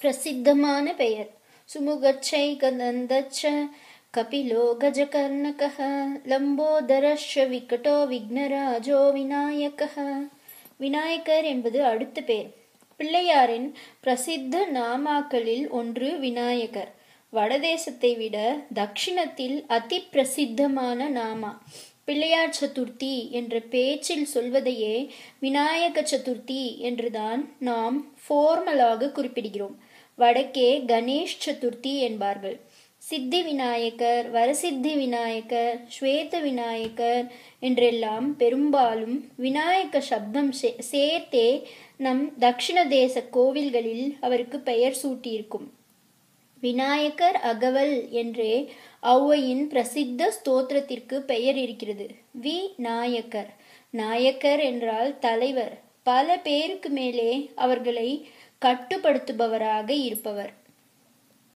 பிரசித்தமான பெயர் சுமுகச்சை கந்தச்ச கபிலோ கர்ணக லம்போதரஷ விக்கட்டோ விக்னராஜோ விநாயக விநாயகர் என்பது அடுத்த பெயர் பிள்ளையாரின் பிரசித்த நாமாக்களில் ஒன்று விநாயகர் வடதேசத்தை விட தக்ஷிணத்தில் அதி பிரசித்தமான நாமா பிள்ளையார் சதுர்த்தி என்ற பேச்சில் சொல்வதையே விநாயக சதுர்த்தி என்றுதான் நாம் ஃபோர்மலாக குறிப்பிடுகிறோம் வடக்கே கணேஷ் சதுர்த்தி என்பார்கள் சித்தி விநாயகர் வரசித்தி விநாயகர் ஸ்வேத விநாயகர் என்றெல்லாம் பெரும்பாலும் விநாயக சப்தம் சேர்த்தே நம் தக்ஷிண தேச கோவில்களில் அவருக்கு பெயர் சூட்டியிருக்கும் விநாயகர் அகவல் என்றே ஔவையின் பிரசித்த ஸ்தோத்திரத்திற்கு பெயர் இருக்கிறது வி நாயக்கர் நாயக்கர் என்றால் தலைவர் பல பேருக்கு மேலே அவர்களை கட்டுப்படுத்துபவராக இருப்பவர்